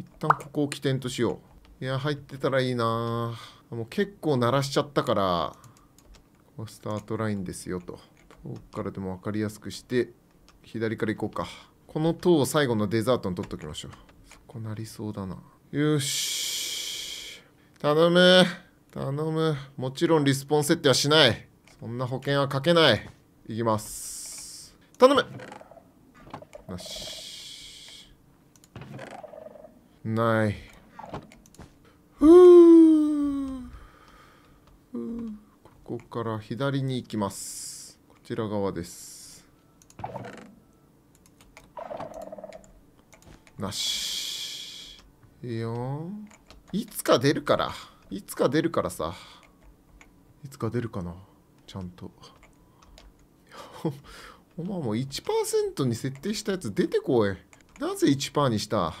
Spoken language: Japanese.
一旦ここを起点としよういや入ってたらいいなもう結構鳴らしちゃったからここスタートラインですよと遠くからでも分かりやすくして左から行こうかこの塔を最後のデザートに取っときましょうそこなりそうだなよし頼む頼むもちろんリスポン設定はしないそんな保険はかけないいきます頼むよしないふうここから左に行きますこちら側ですなしいいよいつか出るからいつか出るからさいつか出るかなちゃんとお前もう1%に設定したやつ出てこいなぜ1%にした